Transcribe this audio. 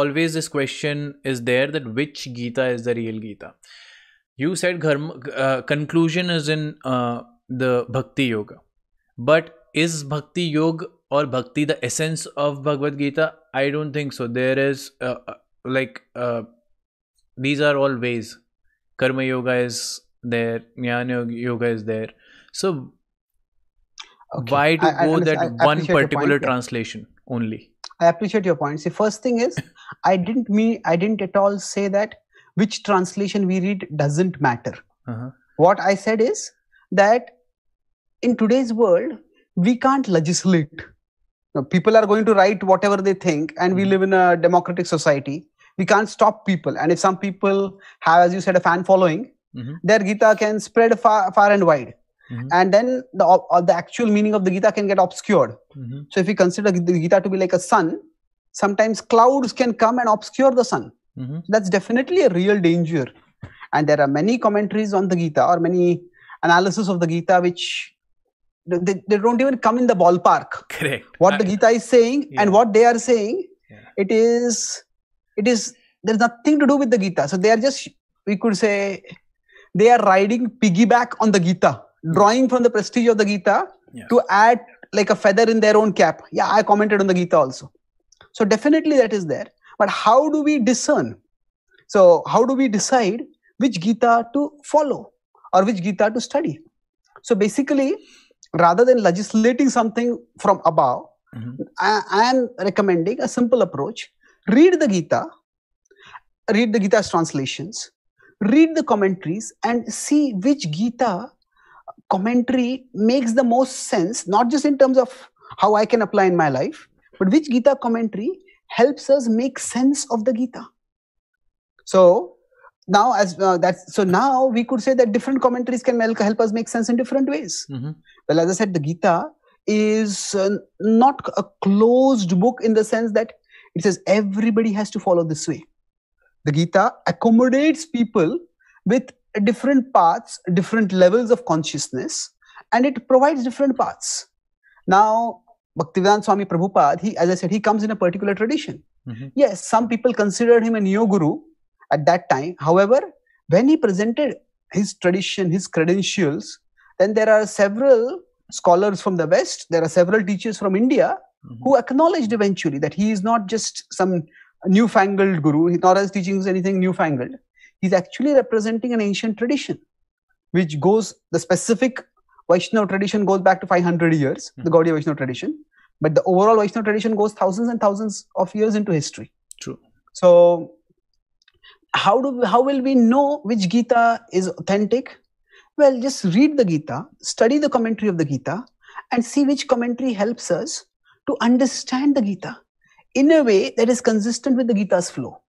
always this question is there that which Gita is the real Gita? You said karma uh, conclusion is in uh, the Bhakti Yoga. But is Bhakti Yoga or Bhakti the essence of Bhagavad Gita? I don't think so. There is uh, uh like uh, these are all ways. Karma Yoga is there, Jnana Yoga is there. So okay. why to I, go I that one particular translation only? I appreciate your points. The first thing is, I didn't mean, I didn't at all say that which translation we read doesn't matter. Uh-huh. What I said is that in today's world, we can't legislate. Now, people are going to write whatever they think, and we mm-hmm. live in a democratic society. We can't stop people. And if some people have, as you said, a fan following, mm-hmm. their Gita can spread far, far and wide. Mm-hmm. And then the, uh, the actual meaning of the Gita can get obscured. Mm-hmm. So if we consider the Gita to be like a sun, sometimes clouds can come and obscure the sun. Mm-hmm. That's definitely a real danger. And there are many commentaries on the Gita or many analysis of the Gita which they, they don't even come in the ballpark. Correct. What I, the Gita is saying yeah. and what they are saying, yeah. it is, it is, there's nothing to do with the Gita. So they are just, we could say, they are riding piggyback on the Gita drawing from the prestige of the Gita yeah. to add like a feather in their own cap. Yeah, I commented on the Gita also. So definitely that is there. But how do we discern? So how do we decide which Gita to follow or which Gita to study? So basically, rather than legislating something from above, mm-hmm. I, I am recommending a simple approach. Read the Gita, read the Gita's translations, read the commentaries, and see which Gita commentary makes the most sense, not just in terms of how I can apply in my life, but which Gita commentary helps us make sense of the Gita. So now, as uh, that's so now we could say that different commentaries can help us make sense in different ways. Mm-hmm. Well, as I said, the Gita is uh, not a closed book in the sense that it says everybody has to follow this way. The Gita accommodates people with different paths, different levels of consciousness, and it provides different paths. Now, Bhaktivedanta Swami Prabhupada, he, as I said, he comes in a particular tradition. Mm-hmm. Yes, some people considered him a neo guru at that time. However, when he presented his tradition, his credentials, then there are several scholars from the West, there are several teachers from India mm-hmm. who acknowledged eventually that he is not just some newfangled guru, nor his teachings teaching anything newfangled he's actually representing an ancient tradition which goes the specific Vaishnava tradition goes back to 500 years, mm-hmm. the hmm. Gaudiya Vaishnava tradition, but the overall Vaishnava tradition goes thousands and thousands of years into history. True. So, how do we, how will we know which Gita is authentic? Well, just read the Gita, study the commentary of the Gita, and see which commentary helps us to understand the Gita in a way that is consistent with the Gita's flow.